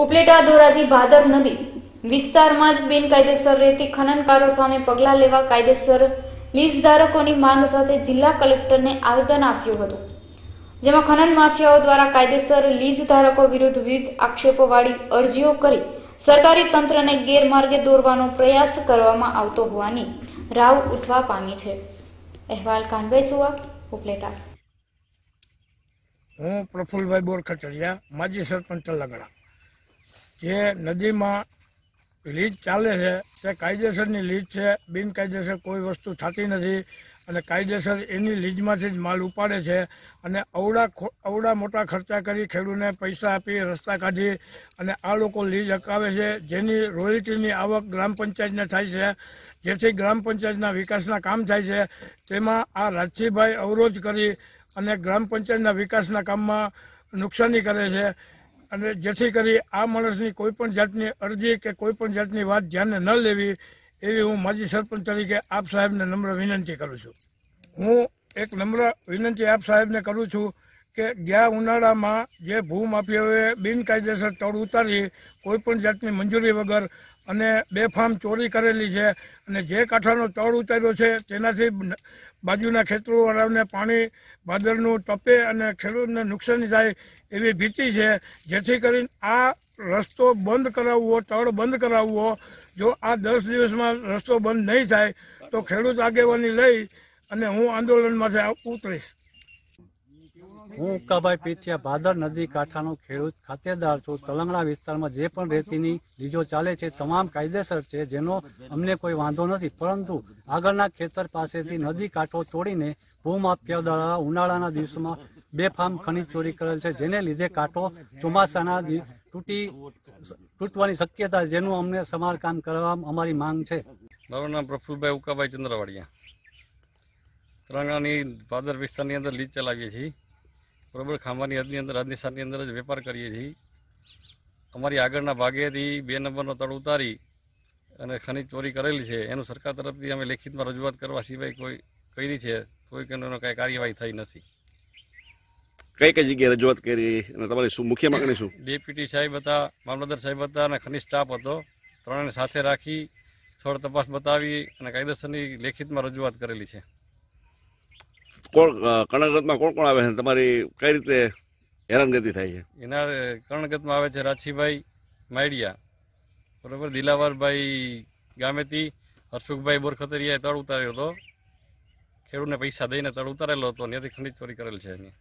ઉપલેટા ધોરાજી ભાદર નદી વિસ્તારમાં જ બિનકાયદેસર રેતી ખનનકારો સામે પગલાં લેવા કાયદેસર લીઝ ધારકોની માંગ સાથે જિલ્લા કલેક્ટરને આવેદન આપ્યું હતું જેમાં ખનન માફિયાઓ દ્વારા કાયદેસર લીઝ ધારકો વિરુદ્ધ વિવિધ આક્ષેપોવાળી અરજીઓ કરી સરકારી તંત્રને ગેરમાર્ગે દોરવાનો પ્રયાસ કરવામાં આવતો હોવાની રાવ ઉઠવા પામી છે અહેવાલ કાનભાઈ સુવા ઉપલેટા હું પ્રફુલભાઈ બોરખટરિયા માજી સરપંચ લગડા જે નદીમાં લીજ ચાલે છે તે કાયદેસરની લીજ છે બિનકાયદેસર કોઈ વસ્તુ થતી નથી અને કાયદેસર એની લીજમાંથી જ માલ ઉપાડે છે અને અવડા અવડા મોટા ખર્ચા કરી ખેડૂતને પૈસા આપી રસ્તા કાઢી અને આ લોકો લીજ અકાવે છે જેની રોયલ્ટીની આવક ગ્રામ પંચાયતને થાય છે જેથી ગ્રામ પંચાયતના વિકાસના કામ થાય છે તેમાં આ રાજસીભાઈ અવરોધ કરી અને ગ્રામ પંચાયતના વિકાસના કામમાં નુકસાની કરે છે અને જેથી કરી આ માણસની કોઈ પણ જાતની અરજી કે કોઈ પણ જાતની વાત ધ્યાને ન લેવી એવી હું માજી સરપંચ તરીકે આપ સાહેબને નમ્ર વિનંતી કરું છું હું એક નમ્ર વિનંતી આપ સાહેબને કરું છું કે ગયા ઉનાળામાં જે ભૂમાફિયાઓએ બિનકાયદેસર તળ ઉતારી કોઈપણ જાતની મંજૂરી વગર અને બેફામ ચોરી કરેલી છે અને જે કાંઠાનો તળ ઉતાર્યો છે તેનાથી બાજુના ખેતરોવાળાઓને પાણી ભાદરનું ટપે અને ખેડૂતને નુકસાની થાય એવી ભીતિ છે જેથી કરીને આ રસ્તો બંધ કરાવવો તળ બંધ કરાવવો જો આ દસ દિવસમાં રસ્તો બંધ નહીં થાય તો ખેડૂત આગેવાની લઈ અને હું આંદોલનમાંથી ઉતરીશ હું ઉકાભાઈ પીઠિયા ભાદર નદી કાંઠાનો ખેડૂત ખાતેદાર છું તલંગણા વિસ્તારમાં જે પણ રેતીની લીજો ચાલે છે તમામ કાયદેસર છે જેનો અમને કોઈ વાંધો નથી પરંતુ આગળના ખેતર પાસેથી નદી કાંઠો તોડીને ભૂમાફિયા દ્વારા ઉનાળાના દિવસોમાં બેફામ ખનીજ ચોરી કરેલ છે જેને લીધે કાંઠો ચોમાસાના તૂટી તૂટવાની શક્યતા જેનું અમને સમારકામ કરવા અમારી માંગ છે મારું નામ પ્રફુલભાઈ ઉકાભાઈ ચંદ્રવાડિયા તરંગાની ભાદર વિસ્તારની અંદર લીજ ચલાવીએ છીએ બરાબર ખાંભાની હદની અંદર હદની સાતની અંદર જ વેપાર કરીએ છીએ અમારી આગળના ભાગેથી બે નંબરનો તળ ઉતારી અને ખનીજ ચોરી કરેલી છે એનું સરકાર તરફથી અમે લેખિતમાં રજૂઆત કરવા સિવાય કોઈ કરી છે કોઈ એનો કાંઈ કાર્યવાહી થઈ નથી કઈ કઈ જગ્યાએ રજૂઆત કરી અને તમારી શું મુખ્ય માગણી શું ડેપ્યુટી સાહેબ હતા મામલતદાર સાહેબ હતા અને ખનીજ સ્ટાફ હતો ત્રણેને સાથે રાખી સ્થળ તપાસ બતાવી અને કાયદેસરની લેખિતમાં રજૂઆત કરેલી છે કોણ કર્ણગતમાં કોણ કોણ આવે છે તમારી કઈ રીતે હેરાનગતિ થાય છે એના કર્ણગતમાં આવે છે રાજીભાઈ માયડિયા બરોબર દિલાવરભાઈ ગામેતી હર્ષુખભાઈ બોરખતરિયાએ તળ ઉતાર્યો હતો ખેડૂતને પૈસા દઈને તળ ઉતારેલો હતો ત્યાંથી ખનીજ ચોરી કરેલ છે એની